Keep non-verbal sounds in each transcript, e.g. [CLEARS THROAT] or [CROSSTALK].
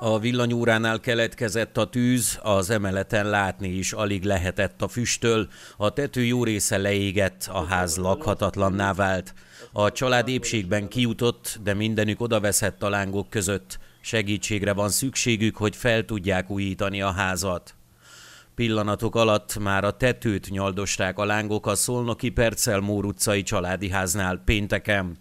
A villanyóránál keletkezett a tűz, az emeleten látni is alig lehetett a füsttől, a tető jó része leégett, a ház lakhatatlanná vált. A család épségben kijutott, de mindenük odaveszett a lángok között. Segítségre van szükségük, hogy fel tudják újítani a házat. Pillanatok alatt már a tetőt nyaldosták a lángok a szolnoki Percel Mór utcai családi háznál pénteken.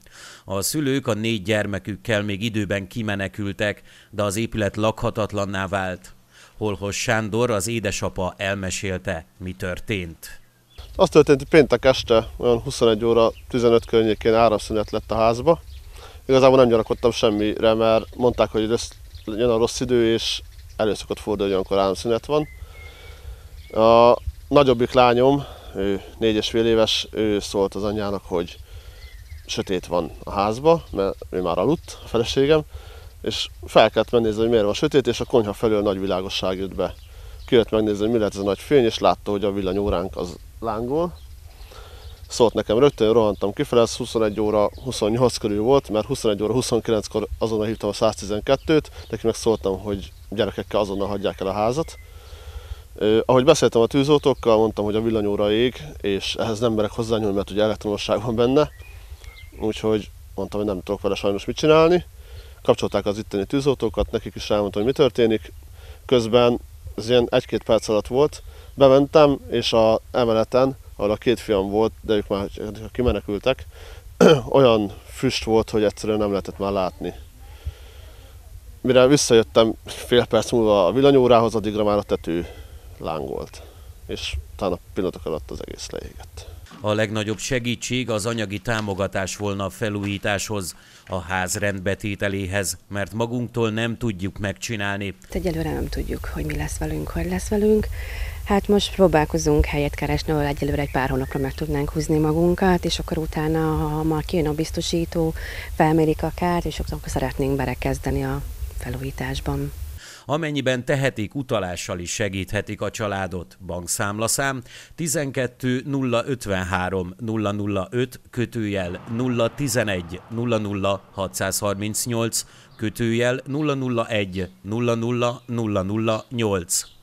A szülők a négy gyermekükkel még időben kimenekültek, de az épület lakhatatlanná vált. holhoz Sándor, az édesapa elmesélte, mi történt. Az történt, hogy péntek este, olyan 21 óra 15 környékén áraszünet lett a házba. Igazából nem gyarakodtam semmire, mert mondták, hogy jön a rossz idő, és előszokott szokott fordulni, olyankor áraszünet van a nagyobbik lányom, ő négy és fél éves, ő szólt az anyjának, hogy sötét van a házba, mert ő már aludt, a feleségem, és fel kellett megnézni, hogy miért van sötét, és a konyha felől nagy világosság jött be. Kijött megnézni, hogy mi lehet ez a nagy fény, és látta, hogy a villanyóránk az lángol. Szólt nekem rögtön, rohantam kifelé, ez 21 óra 28 körül volt, mert 21 óra 29-kor azonnal hívtam a 112-t, neki meg szóltam, hogy gyerekekkel azonnal hagyják el a házat. Ahogy beszéltem a tűzoltókkal, mondtam, hogy a villanyóra ég, és ehhez nem merek hozzányúlni, mert ugye elektronosság van benne, úgyhogy mondtam, hogy nem tudok vele sajnos mit csinálni. Kapcsolták az itteni tűzoltókat, nekik is elmondtam, hogy mi történik. Közben ez ilyen egy-két perc alatt volt, bementem, és a emeleten, ahol a két fiam volt, de ők már kimenekültek, [CLEARS THROAT] olyan füst volt, hogy egyszerűen nem lehetett már látni. Mire visszajöttem fél perc múlva a villanyórához, addigra már a tető lángolt, és talán a pillanatok alatt az egész leégett. A legnagyobb segítség az anyagi támogatás volna a felújításhoz, a ház rendbetételéhez, mert magunktól nem tudjuk megcsinálni. Hát egyelőre nem tudjuk, hogy mi lesz velünk, hogy lesz velünk. Hát most próbálkozunk helyet keresni, ahol egyelőre egy pár hónapra meg tudnánk húzni magunkat, és akkor utána, ha már kijön a biztosító, felmérik a kárt, és akkor szeretnénk belekezdeni a felújításban. Amennyiben tehetik, utalással is segíthetik a családot. Bankszámlaszám 12 053 005 kötőjel 011 00 638 kötőjel 001 00 008.